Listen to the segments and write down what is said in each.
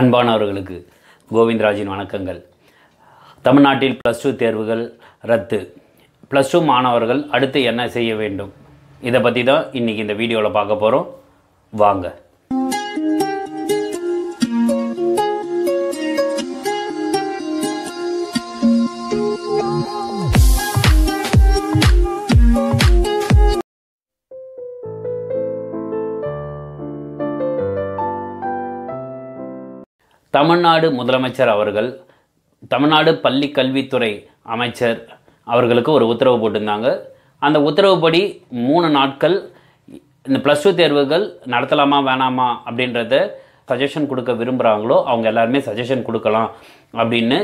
அன்பானவர்களுக்கு கோவிந்தராஜின் வணக்கங்கள் தமிழ்நாட்டில் plus two தேர்வுகள் ரத்து ப்ளஸ் டூ மாணவர்கள் அடுத்து என்ன செய்ய வேண்டும் இதை பற்றி தான் இன்றைக்கி இந்த வீடியோவில் பார்க்க போகிறோம் வாங்க தமிழ்நாடு முதலமைச்சர் அவர்கள் தமிழ்நாடு பள்ளி கல்வித்துறை அமைச்சர் அவர்களுக்கு ஒரு உத்தரவு போட்டிருந்தாங்க அந்த உத்தரவுப்படி மூணு நாட்கள் இந்த ப்ளஸ் டூ தேர்வுகள் நடத்தலாமா வேணாமா அப்படின்றத சஜஷன் கொடுக்க விரும்புகிறாங்களோ அவங்க எல்லாருமே சஜஷன் கொடுக்கலாம் அப்படின்னு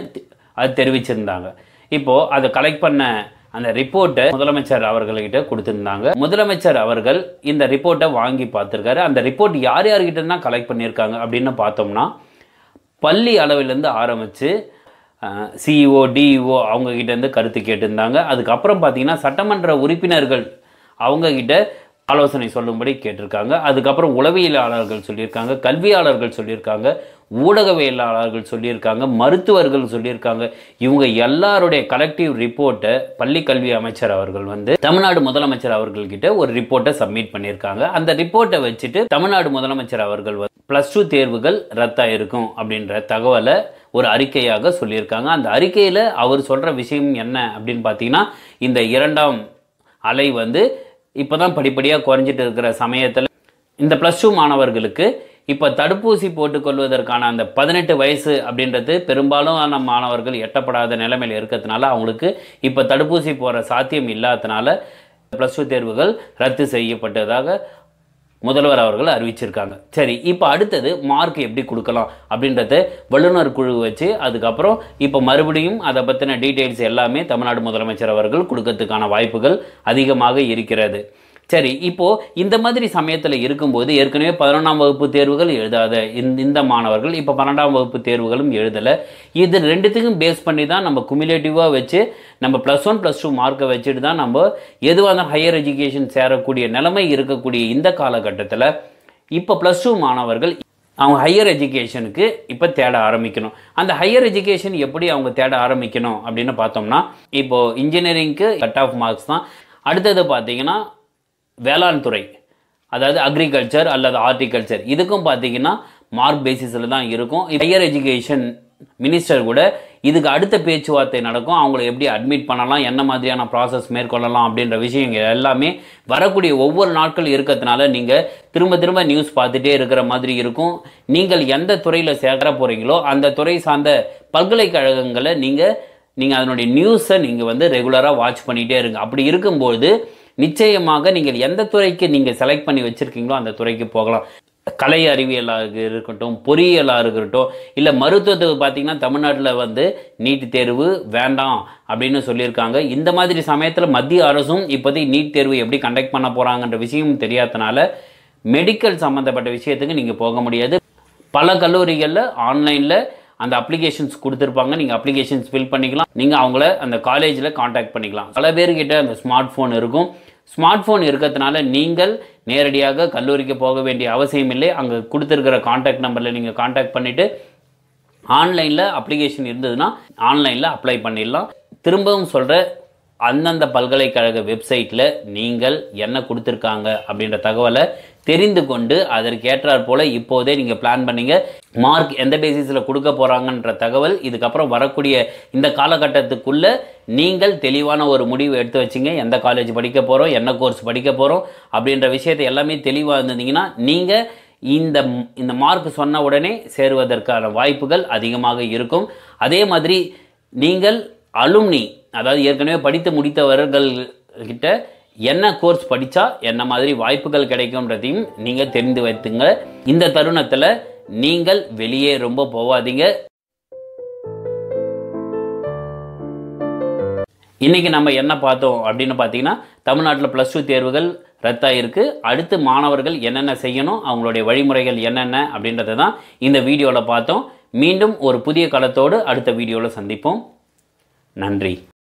அது தெரிவிச்சிருந்தாங்க இப்போது அதை கலெக்ட் பண்ண அந்த ரிப்போர்ட்டை முதலமைச்சர் அவர்கள்கிட்ட கொடுத்துருந்தாங்க முதலமைச்சர் அவர்கள் இந்த ரிப்போர்ட்டை வாங்கி பார்த்துருக்காரு அந்த ரிப்போர்ட் யார் யார்கிட்ட தான் கலெக்ட் பண்ணியிருக்காங்க அப்படின்னு பார்த்தோம்னா பள்ளி அளவிலேருந்து ஆரம்பித்து சிஇஓ டிஇஓ e e அவங்கக்கிட்டேருந்து கருத்து கேட்டிருந்தாங்க அதுக்கப்புறம் பார்த்திங்கன்னா சட்டமன்ற உறுப்பினர்கள் அவங்கக்கிட்ட ஆலோசனை சொல்லும்படி கேட்டிருக்காங்க அதுக்கப்புறம் உளவியலாளர்கள் சொல்லியிருக்காங்க கல்வியாளர்கள் சொல்லியிருக்காங்க ஊடகவியலாளர்கள் சொல்லியிருக்காங்க மருத்துவர்கள் சொல்லியிருக்காங்க இவங்க எல்லாருடைய கலெக்டிவ் ரிப்போர்ட்டை பள்ளி கல்வி அமைச்சர் அவர்கள் வந்து தமிழ்நாடு முதலமைச்சர் அவர்கள்கிட்ட ஒரு ரிப்போர்ட்டை சப்மிட் பண்ணியிருக்காங்க அந்த ரிப்போர்ட்டை வச்சுட்டு தமிழ்நாடு முதலமைச்சர் அவர்கள் ப்ளஸ் டூ தேர்வுகள் ரத்தாயிருக்கும் அப்படின்ற தகவலை ஒரு அறிக்கையாக சொல்லியிருக்காங்க அந்த அறிக்கையில் அவர் சொல்கிற விஷயம் என்ன அப்படின்னு பார்த்தீங்கன்னா இந்த இரண்டாம் அலை வந்து இப்போ தான் படிப்படியாக குறைஞ்சிட்டு இருக்கிற சமயத்தில் இந்த ப்ளஸ் டூ மாணவர்களுக்கு இப்போ தடுப்பூசி போட்டுக்கொள்வதற்கான அந்த பதினெட்டு வயசு அப்படின்றது பெரும்பாலும் மாணவர்கள் எட்டப்படாத நிலைமையில் இருக்கிறதுனால அவங்களுக்கு இப்போ தடுப்பூசி போகிற சாத்தியம் இல்லாததுனால ப்ளஸ் டூ தேர்வுகள் ரத்து செய்யப்பட்டதாக முதல்வர் அவர்கள் அறிவிச்சிருக்காங்க சரி இப்போ அடுத்தது மார்க் எப்படி கொடுக்கலாம் அப்படின்றத வல்லுநர் குழு வச்சு அதுக்கப்புறம் இப்போ மறுபடியும் அதை பற்றின டீட்டெயில்ஸ் எல்லாமே தமிழ்நாடு முதலமைச்சர் அவர்கள் கொடுக்கறதுக்கான வாய்ப்புகள் அதிகமாக இருக்கிறது சரி இப்போது இந்த மாதிரி சமயத்தில் இருக்கும்போது ஏற்கனவே பதினொன்றாம் வகுப்பு தேர்வுகள் எழுதாத இந்த மாணவர்கள் இப்போ பன்னெண்டாம் வகுப்பு தேர்வுகளும் எழுதலை இது ரெண்டுத்துக்கும் பேஸ் பண்ணி தான் நம்ம குமிலேட்டிவாக வச்சு நம்ம ப்ளஸ் ஒன் ப்ளஸ் டூ மார்க்கை வச்சுட்டு தான் நம்ம எதுவாக இருந்தாலும் ஹையர் எஜுகேஷன் சேரக்கூடிய நிலைமை இருக்கக்கூடிய இந்த காலகட்டத்தில் இப்போ ப்ளஸ் டூ மாணவர்கள் அவங்க ஹையர் எஜுகேஷனுக்கு இப்போ தேட ஆரம்பிக்கணும் அந்த ஹையர் எஜுகேஷன் எப்படி அவங்க தேட ஆரம்பிக்கணும் அப்படின்னு பார்த்தோம்னா இப்போது இன்ஜினியரிங்க்கு கட் ஆஃப் மார்க்ஸ் தான் அடுத்தது பார்த்தீங்கன்னா வேளாண் துறை அதாவது அக்ரிகல்ச்சர் அல்லது ஆர்டிகல்ச்சர் இதுக்கும் பார்த்தீங்கன்னா மார்க் பேசிஸில் தான் இருக்கும் ஹையர் எஜுகேஷன் மினிஸ்டர் கூட இதுக்கு அடுத்த பேச்சுவார்த்தை நடக்கும் அவங்கள எப்படி அட்மிட் பண்ணலாம் என்ன மாதிரியான ப்ராசஸ் மேற்கொள்ளலாம் அப்படின்ற விஷயங்கள் எல்லாமே வரக்கூடிய ஒவ்வொரு நாட்கள் இருக்கிறதுனால நீங்கள் திரும்ப திரும்ப நியூஸ் பார்த்துட்டே இருக்கிற மாதிரி இருக்கும் நீங்கள் எந்த துறையில் சேர்க்கிற போகிறீங்களோ அந்த துறை சார்ந்த பல்கலைக்கழகங்களை நீங்கள் நீங்கள் அதனுடைய நியூஸை நீங்கள் வந்து ரெகுலராக வாட்ச் பண்ணிகிட்டே இருங்க அப்படி இருக்கும்போது நிச்சயமாக நீங்கள் எந்த துறைக்கு நீங்கள் செலக்ட் பண்ணி வச்சுருக்கீங்களோ அந்த துறைக்கு போகலாம் கலை அறிவியலாக இருக்கட்டும் பொறியியலாக இருக்கட்டும் இல்லை மருத்துவத்துக்கு பார்த்திங்கன்னா தமிழ்நாட்டில் வந்து நீட் தேர்வு வேண்டாம் அப்படின்னு சொல்லியிருக்காங்க இந்த மாதிரி சமயத்தில் மத்திய அரசும் இப்போதைக்கு நீட் தேர்வு எப்படி கண்டக்ட் பண்ண போகிறாங்கன்ற விஷயம் தெரியாதனால மெடிக்கல் சம்மந்தப்பட்ட விஷயத்துக்கு நீங்கள் போக முடியாது பல கல்லூரிகளில் ஆன்லைனில் அந்த அப்ளிகேஷன்ஸ் கொடுத்துருப்பாங்க நீங்கள் அப்ளிகேஷன்ஸ் ஃபில் பண்ணிக்கலாம் நீங்கள் அவங்கள அந்த காலேஜில் காண்டாக்ட் பண்ணிக்கலாம் பல பேர்கிட்ட அந்த ஸ்மார்ட் ஃபோன் இருக்கும் ஸ்மார்ட் ஃபோன் இருக்கிறதுனால நீங்கள் நேரடியாக கல்லூரிக்கு போக வேண்டிய அவசியம் இல்லை அங்கே கொடுத்துருக்கிற காண்டாக்ட் நம்பரில் நீங்கள் காண்டாக்ட் பண்ணிவிட்டு ஆன்லைனில் அப்ளிகேஷன் இருந்ததுன்னா ஆன்லைனில் அப்ளை பண்ணிடலாம் திரும்பவும் சொல்கிற அந்தந்த பல்கலைக்கழக வெப்சைட்டில் நீங்கள் என்ன கொடுத்துருக்காங்க அப்படின்ற தகவலை தெரிந்து கொண்டு அதற்கேற்றாற் போல் இப்போதே நீங்கள் பிளான் பண்ணீங்க மார்க் எந்த பேசிஸில் கொடுக்க போகிறாங்கன்ற தகவல் இதுக்கப்புறம் வரக்கூடிய இந்த காலகட்டத்துக்குள்ளே நீங்கள் தெளிவான ஒரு முடிவு எடுத்து வச்சிங்க எந்த காலேஜ் படிக்க போகிறோம் என்ன கோர்ஸ் படிக்க போகிறோம் அப்படின்ற விஷயத்தை எல்லாமே தெளிவாக இருந்தீங்கன்னா நீங்கள் இந்த இந்த மார்க் சொன்ன உடனே சேருவதற்கான வாய்ப்புகள் அதிகமாக இருக்கும் அதே மாதிரி நீங்கள் அலும்னி அதாவது ஏற்கனவே படித்து முடித்தவர்கள் கிட்ட என்ன கோர்ஸ் படித்தா என்ன மாதிரி வாய்ப்புகள் கிடைக்கும்ன்றதையும் நீங்கள் தெரிந்து வைத்துங்க இந்த தருணத்தில் நீங்கள் வெளியே ரொம்ப போகாதீங்க இன்றைக்கி நம்ம என்ன பார்த்தோம் அப்படின்னு பார்த்தீங்கன்னா தமிழ்நாட்டில் ப்ளஸ் டூ தேர்வுகள் ரத்தாயிருக்கு அடுத்து மாணவர்கள் என்னென்ன செய்யணும் அவங்களுடைய வழிமுறைகள் என்னென்ன அப்படின்றத தான் இந்த வீடியோவில் பார்த்தோம் மீண்டும் ஒரு புதிய களத்தோடு அடுத்த வீடியோவில் சந்திப்போம் நன்றி